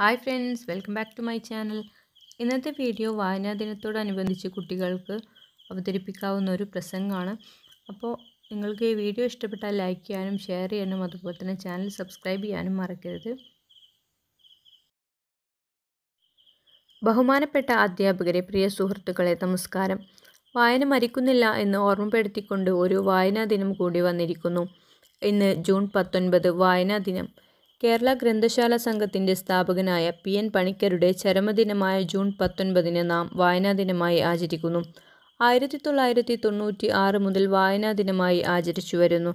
hi friends welcome back to my channel ഇന്നത്തെ video വായനാ ദിനത്തോടനുബന്ധിച്ച് കുട്ടികൾക്ക് അവതരിപ്പിക്കാവുന്ന ഒരു പ്രസംഗമാണ് അപ്പോൾ നിങ്ങൾക്ക് ഈ വീഡിയോ ഇഷ്ടപ്പെട്ടാൽ ലൈക്ക് ചെയ്യാനും ഷെയർ ചെയ്യാനും അതുപോലെ തന്നെ ചാനൽ സബ്സ്ക്രൈബ് ചെയ്യാനും മറക്കരുത് ബഹുമാനപ്പെട്ട അധ്യാപകരെ പ്രിയ സുഹൃത്തുക്കളെ നമസ്കാരം വായന മരിക്കുന്നില്ല എന്ന് ഓർമ്മപ്പെടുത്തിക്കൊണ്ട് ഒരു വായനാ ദിനം കൂടി വന്നിരിക്കുന്നു ഇന്ന് ജൂൺ പത്തൊൻപത് വായനാ ദിനം കേരള ഗ്രന്ഥശാല സംഘത്തിൻ്റെ സ്ഥാപകനായ പി എൻ പണിക്കരുടെ ചരമദിനമായ ജൂൺ പത്തൊൻപതിന് നാം വായനാ ദിനമായി ആചരിക്കുന്നു ആയിരത്തി തൊള്ളായിരത്തി തൊണ്ണൂറ്റി ആറ് മുതൽ വായനാ ദിനമായി ആചരിച്ചു വരുന്നു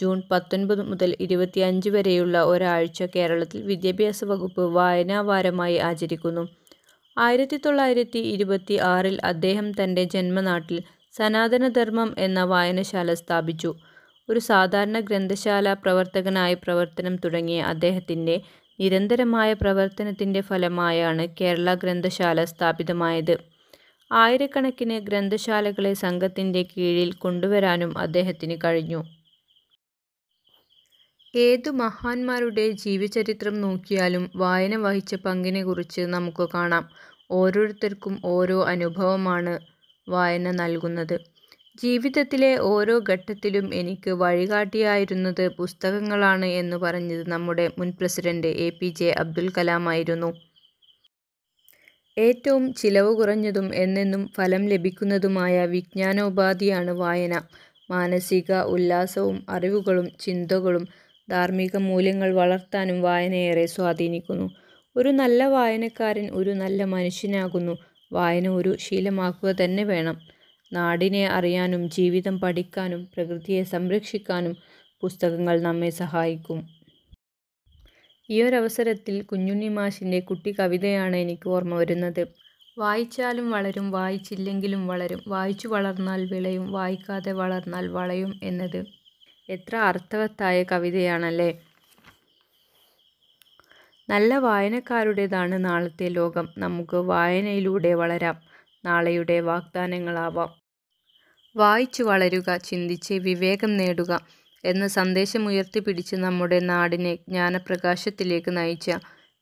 ജൂൺ പത്തൊൻപത് മുതൽ അഞ്ച് വരെയുള്ള ഒരാഴ്ച കേരളത്തിൽ വിദ്യാഭ്യാസ വകുപ്പ് വായനാവാരമായി ആചരിക്കുന്നു ആയിരത്തി തൊള്ളായിരത്തി ഇരുപത്തി ആറിൽ അദ്ദേഹം തൻ്റെ ജന്മനാട്ടിൽ സനാതനധർമ്മം എന്ന വായനശാല സ്ഥാപിച്ചു ഒരു സാധാരണ ഗ്രന്ഥശാല പ്രവർത്തകനായി പ്രവർത്തനം തുടങ്ങിയ അദ്ദേഹത്തിൻ്റെ നിരന്തരമായ പ്രവർത്തനത്തിൻ്റെ ഫലമായാണ് കേരള ഗ്രന്ഥശാല സ്ഥാപിതമായത് ആയിരക്കണക്കിന് ഗ്രന്ഥശാലകളെ സംഘത്തിൻ്റെ കീഴിൽ കൊണ്ടുവരാനും അദ്ദേഹത്തിന് കഴിഞ്ഞു ഏതു മഹാന്മാരുടെ ജീവചരിത്രം നോക്കിയാലും വായന വഹിച്ച പങ്കിനെക്കുറിച്ച് നമുക്ക് കാണാം ഓരോരുത്തർക്കും ഓരോ അനുഭവമാണ് വായന നൽകുന്നത് ജീവിതത്തിലെ ഓരോ ഘട്ടത്തിലും എനിക്ക് വഴികാട്ടിയായിരുന്നത് പുസ്തകങ്ങളാണ് എന്ന് പറഞ്ഞത് നമ്മുടെ മുൻ president A P J Abdul കലാമായിരുന്നു ഏറ്റവും ചിലവ് കുറഞ്ഞതും എന്നെന്നും ഫലം ലഭിക്കുന്നതുമായ വിജ്ഞാനോപാധിയാണ് വായന മാനസിക ഉല്ലാസവും അറിവുകളും ചിന്തകളും ധാർമ്മിക മൂല്യങ്ങൾ വളർത്താനും വായനയേറെ സ്വാധീനിക്കുന്നു ഒരു നല്ല വായനക്കാരൻ ഒരു നല്ല മനുഷ്യനാകുന്നു വായന ഒരു ശീലമാക്കുക തന്നെ വേണം നാടിനെ അറിയാനും ജീവിതം പഠിക്കാനും പ്രകൃതിയെ സംരക്ഷിക്കാനും പുസ്തകങ്ങൾ നമ്മെ സഹായിക്കും ഈ ഒരവസരത്തിൽ കുഞ്ഞുണ്ണി മാഷിൻ്റെ കുട്ടി കവിതയാണ് എനിക്ക് ഓർമ്മ വരുന്നത് വായിച്ചാലും വളരും വായിച്ചില്ലെങ്കിലും വളരും വായിച്ചു വളർന്നാൽ വിളയും വായിക്കാതെ വളർന്നാൽ വളയും എന്നത് എത്ര അർത്ഥവത്തായ കവിതയാണല്ലേ നല്ല വായനക്കാരുടേതാണ് നാളത്തെ ലോകം നമുക്ക് വായനയിലൂടെ വളരാം നാളെയുടെ വാഗ്ദാനങ്ങളാവാം വായിച്ചു വളരുക ചിന്തിച്ച് വിവേകം നേടുക എന്ന സന്ദേശം ഉയർത്തിപ്പിടിച്ച് നമ്മുടെ നാടിനെ ജ്ഞാനപ്രകാശത്തിലേക്ക് നയിച്ച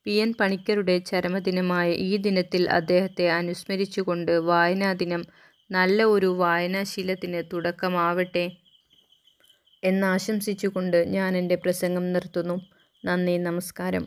പി എൻ പണിക്കരുടെ ചരമദിനമായ ഈ ദിനത്തിൽ അദ്ദേഹത്തെ അനുസ്മരിച്ചുകൊണ്ട് വായനാദിനം നല്ല ഒരു വായനാശീലത്തിന് തുടക്കമാവട്ടെ എന്നാശംസിച്ചുകൊണ്ട് ഞാൻ എൻ്റെ പ്രസംഗം നിർത്തുന്നു നന്ദി നമസ്കാരം